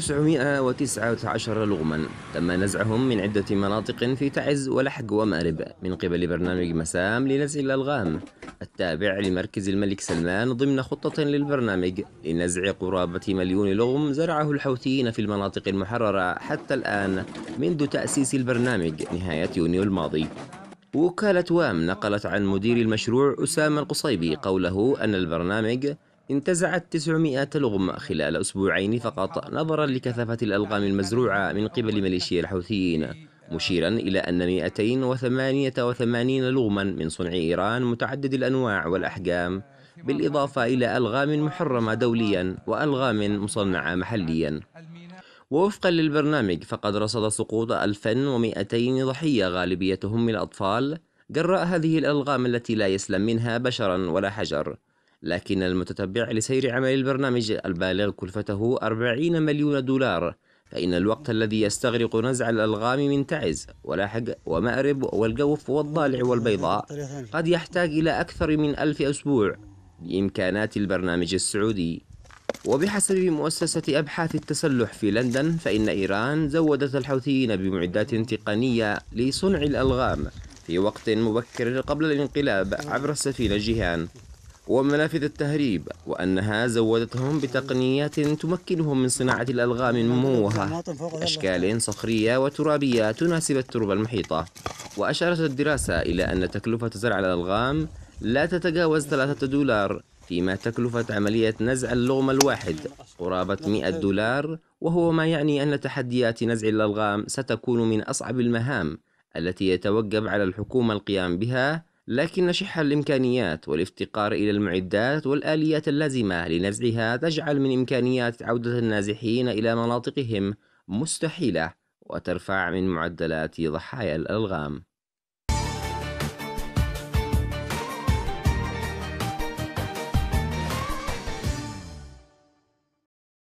919 لغما تم نزعهم من عدة مناطق في تعز ولحج ومأرب من قبل برنامج مسام لنزع الألغام التابع لمركز الملك سلمان ضمن خطة للبرنامج لنزع قرابة مليون لغم زرعه الحوثيين في المناطق المحررة حتى الآن منذ تأسيس البرنامج نهاية يونيو الماضي وكالة وام نقلت عن مدير المشروع أسامة القصيبي قوله أن البرنامج انتزعت 900 لغم خلال أسبوعين فقط نظرا لكثافة الألغام المزروعة من قبل ميليشيا الحوثيين مشيرا إلى أن 288 لغما من صنع إيران متعدد الأنواع والأحجام بالإضافة إلى ألغام محرمة دوليا وألغام مصنعة محليا ووفقا للبرنامج فقد رصد سقوط 1200 ضحية غالبيتهم من الأطفال جراء هذه الألغام التي لا يسلم منها بشرا ولا حجر لكن المتتبع لسير عمل البرنامج البالغ كلفته 40 مليون دولار فإن الوقت الذي يستغرق نزع الألغام من تعز ولاحق ومأرب والجوف والضالع والبيضاء قد يحتاج إلى أكثر من ألف أسبوع لإمكانات البرنامج السعودي وبحسب مؤسسة أبحاث التسلح في لندن فإن إيران زودت الحوثيين بمعدات تقنية لصنع الألغام في وقت مبكر قبل الانقلاب عبر السفينة جيهان ومنافذ التهريب وأنها زودتهم بتقنيات تمكنهم من صناعة الألغام المموهة أشكال صخرية وترابية تناسب التربة المحيطة وأشارت الدراسة إلى أن تكلفة زرع الألغام لا تتجاوز ثلاثة دولار فيما تكلفة عملية نزع اللغم الواحد قرابة 100 دولار وهو ما يعني أن تحديات نزع الألغام ستكون من أصعب المهام التي يتوجب على الحكومة القيام بها لكن شح الإمكانيات والافتقار إلى المعدات والآليات اللازمة لنزعها تجعل من إمكانيات عودة النازحين إلى مناطقهم مستحيلة وترفع من معدلات ضحايا الألغام